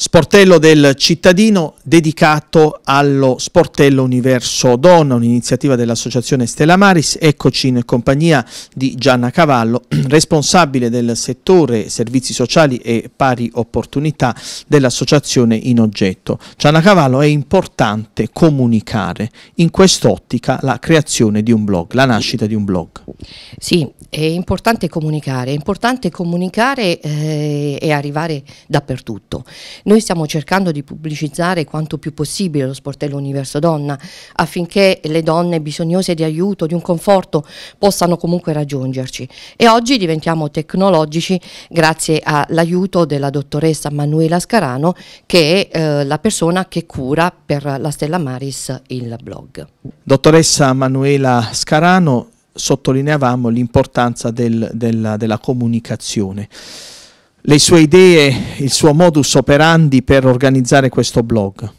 Sportello del cittadino dedicato allo Sportello Universo Donna, un'iniziativa dell'associazione Stella Maris, eccoci in compagnia di Gianna Cavallo, responsabile del settore servizi sociali e pari opportunità dell'associazione in oggetto. Gianna Cavallo è importante comunicare in quest'ottica la creazione di un blog, la nascita di un blog. Sì, è importante comunicare, è importante comunicare eh, e arrivare dappertutto noi stiamo cercando di pubblicizzare quanto più possibile lo sportello Universo Donna affinché le donne bisognose di aiuto, di un conforto possano comunque raggiungerci e oggi diventiamo tecnologici grazie all'aiuto della dottoressa Manuela Scarano che è eh, la persona che cura per la Stella Maris il blog. Dottoressa Manuela Scarano, sottolineavamo l'importanza del, della, della comunicazione le sue idee, il suo modus operandi per organizzare questo blog.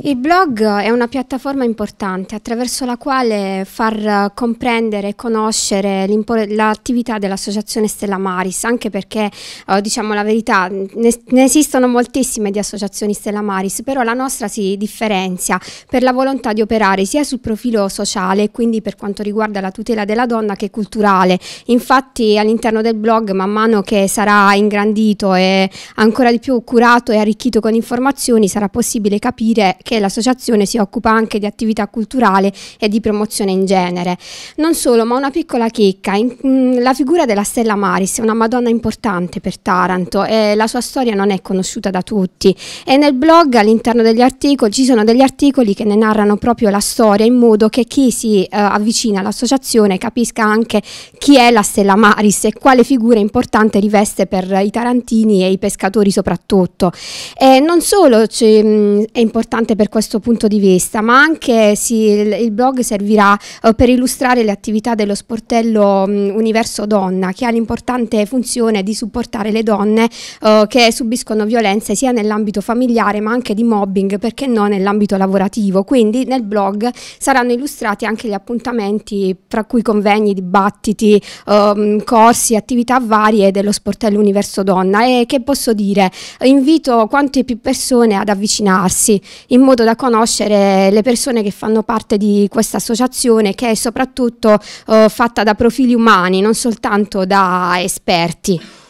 Il blog è una piattaforma importante attraverso la quale far comprendere e conoscere l'attività dell'associazione Stella Maris, anche perché, eh, diciamo la verità, ne, ne, esistono moltissime di associazioni Stella Maris, però la nostra si differenzia per la volontà di operare sia sul profilo sociale, quindi per quanto riguarda la tutela della donna, che culturale. Infatti all'interno del blog, man mano che sarà ingrandito e ancora di più curato e arricchito con informazioni, sarà possibile capire che l'associazione si occupa anche di attività culturale e di promozione in genere. Non solo, ma una piccola chicca, in, mm, la figura della Stella Maris è una madonna importante per Taranto e la sua storia non è conosciuta da tutti e nel blog all'interno degli articoli ci sono degli articoli che ne narrano proprio la storia in modo che chi si eh, avvicina all'associazione capisca anche chi è la Stella Maris e quale figura importante riveste per i tarantini e i pescatori soprattutto. E non solo mm, è importante importante per questo punto di vista, ma anche sì, il, blog servirà eh, per illustrare le attività dello sportello mm, Universo Donna, che ha l'importante funzione di supportare le donne eh, che subiscono violenze sia nell'ambito familiare ma anche di mobbing, perché no nell'ambito lavorativo. Quindi nel blog saranno illustrati anche gli appuntamenti, fra cui convegni, dibattiti, ehm, corsi, attività varie dello sportello Universo Donna e che posso dire, invito quante più persone ad avvicinarsi in modo da conoscere le persone che fanno parte di questa associazione che è soprattutto eh, fatta da profili umani, non soltanto da esperti.